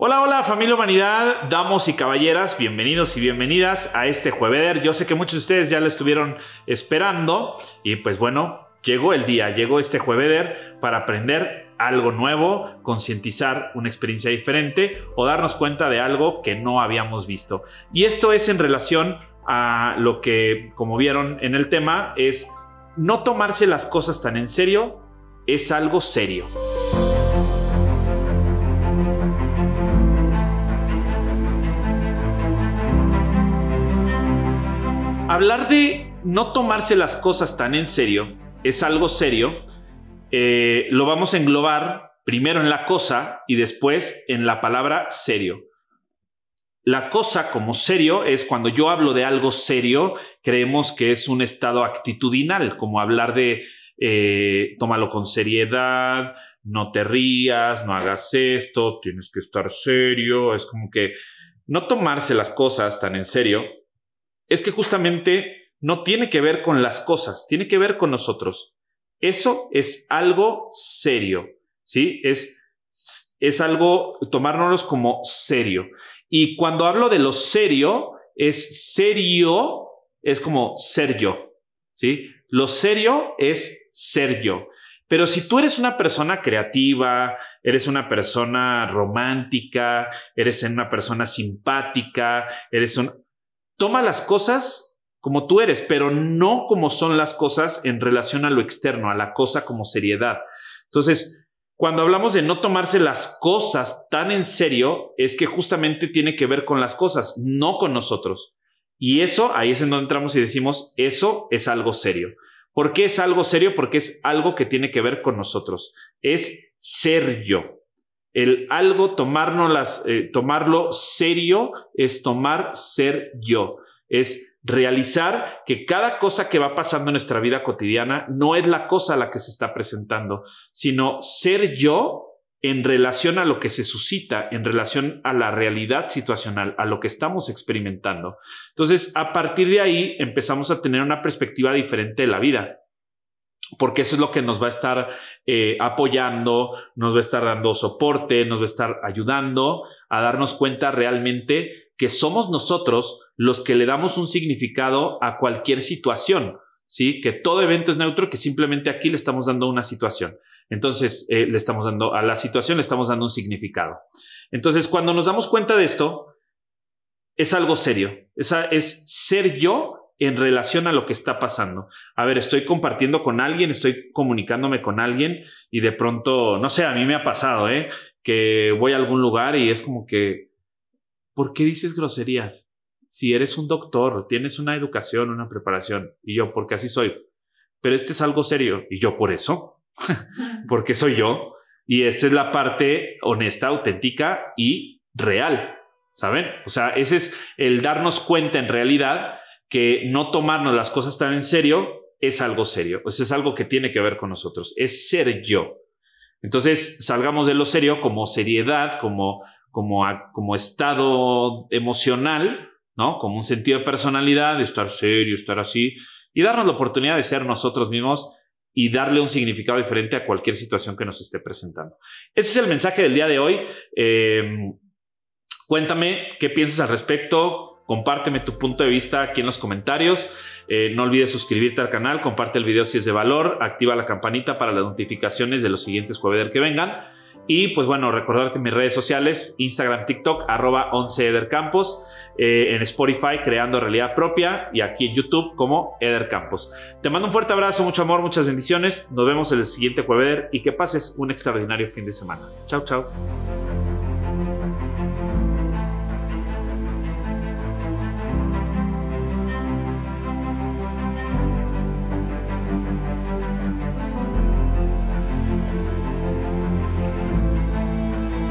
Hola, hola familia humanidad, damos y caballeras, bienvenidos y bienvenidas a este jueveder. Yo sé que muchos de ustedes ya lo estuvieron esperando y pues bueno, llegó el día, llegó este jueveder para aprender algo nuevo, concientizar una experiencia diferente o darnos cuenta de algo que no habíamos visto. Y esto es en relación a lo que, como vieron en el tema, es no tomarse las cosas tan en serio, es algo serio. hablar de no tomarse las cosas tan en serio es algo serio. Eh, lo vamos a englobar primero en la cosa y después en la palabra serio. La cosa como serio es cuando yo hablo de algo serio, creemos que es un estado actitudinal, como hablar de eh, tómalo con seriedad, no te rías, no hagas esto, tienes que estar serio, es como que no tomarse las cosas tan en serio es que justamente no tiene que ver con las cosas, tiene que ver con nosotros. Eso es algo serio, ¿sí? Es, es algo tomárnoslos como serio. Y cuando hablo de lo serio, es serio, es como ser yo, ¿sí? Lo serio es ser yo. Pero si tú eres una persona creativa, eres una persona romántica, eres una persona simpática, eres un toma las cosas como tú eres, pero no como son las cosas en relación a lo externo, a la cosa como seriedad. Entonces, cuando hablamos de no tomarse las cosas tan en serio, es que justamente tiene que ver con las cosas, no con nosotros. Y eso, ahí es en donde entramos y decimos, eso es algo serio. ¿Por qué es algo serio? Porque es algo que tiene que ver con nosotros. Es ser yo. El algo, eh, tomarlo serio, es tomar ser yo. Es realizar que cada cosa que va pasando en nuestra vida cotidiana no es la cosa a la que se está presentando, sino ser yo en relación a lo que se suscita, en relación a la realidad situacional, a lo que estamos experimentando. Entonces, a partir de ahí empezamos a tener una perspectiva diferente de la vida porque eso es lo que nos va a estar eh, apoyando, nos va a estar dando soporte, nos va a estar ayudando a darnos cuenta realmente que somos nosotros los que le damos un significado a cualquier situación, ¿sí? Que todo evento es neutro, que simplemente aquí le estamos dando una situación. Entonces, eh, le estamos dando a la situación, le estamos dando un significado. Entonces, cuando nos damos cuenta de esto, es algo serio, es ser yo en relación a lo que está pasando. A ver, estoy compartiendo con alguien, estoy comunicándome con alguien y de pronto, no sé, a mí me ha pasado, ¿eh? Que voy a algún lugar y es como que, ¿por qué dices groserías? Si eres un doctor, tienes una educación, una preparación, y yo, porque así soy. Pero este es algo serio, y yo por eso, porque soy yo, y esta es la parte honesta, auténtica y real, ¿saben? O sea, ese es el darnos cuenta en realidad que no tomarnos las cosas tan en serio es algo serio, es algo que tiene que ver con nosotros, es ser yo. Entonces, salgamos de lo serio como seriedad, como, como, como estado emocional, ¿no? Como un sentido de personalidad, de estar serio, estar así, y darnos la oportunidad de ser nosotros mismos y darle un significado diferente a cualquier situación que nos esté presentando. Ese es el mensaje del día de hoy. Em, cuéntame qué piensas al respecto, Compárteme tu punto de vista aquí en los comentarios. Eh, no olvides suscribirte al canal, comparte el video si es de valor, activa la campanita para las notificaciones de los siguientes jueves que vengan. Y pues bueno, recordarte mis redes sociales, Instagram, TikTok, arroba 11 Eder Campos, eh, en Spotify, Creando Realidad Propia, y aquí en YouTube como Eder Campos. Te mando un fuerte abrazo, mucho amor, muchas bendiciones. Nos vemos el siguiente jueves y que pases un extraordinario fin de semana. Chao, chao.